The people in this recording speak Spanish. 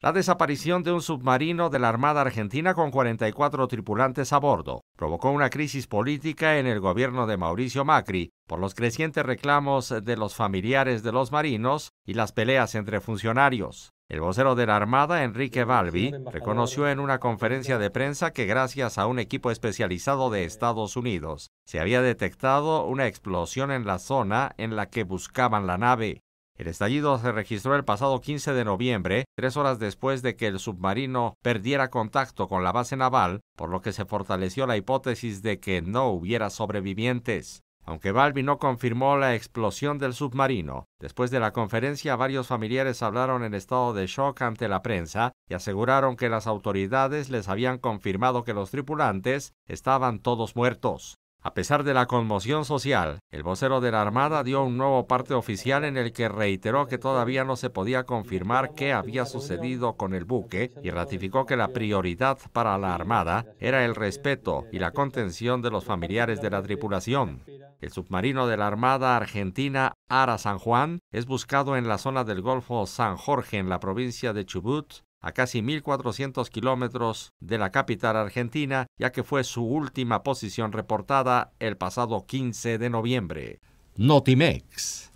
la desaparición de un submarino de la Armada Argentina con 44 tripulantes a bordo provocó una crisis política en el gobierno de Mauricio Macri por los crecientes reclamos de los familiares de los marinos y las peleas entre funcionarios. El vocero de la Armada, Enrique Balbi, reconoció en una conferencia de prensa que gracias a un equipo especializado de Estados Unidos se había detectado una explosión en la zona en la que buscaban la nave. El estallido se registró el pasado 15 de noviembre, tres horas después de que el submarino perdiera contacto con la base naval, por lo que se fortaleció la hipótesis de que no hubiera sobrevivientes. Aunque Balbi no confirmó la explosión del submarino, después de la conferencia varios familiares hablaron en estado de shock ante la prensa y aseguraron que las autoridades les habían confirmado que los tripulantes estaban todos muertos. A pesar de la conmoción social, el vocero de la Armada dio un nuevo parte oficial en el que reiteró que todavía no se podía confirmar qué había sucedido con el buque y ratificó que la prioridad para la Armada era el respeto y la contención de los familiares de la tripulación. El submarino de la Armada Argentina Ara San Juan es buscado en la zona del Golfo San Jorge en la provincia de Chubut a casi 1.400 kilómetros de la capital argentina, ya que fue su última posición reportada el pasado 15 de noviembre. Notimex.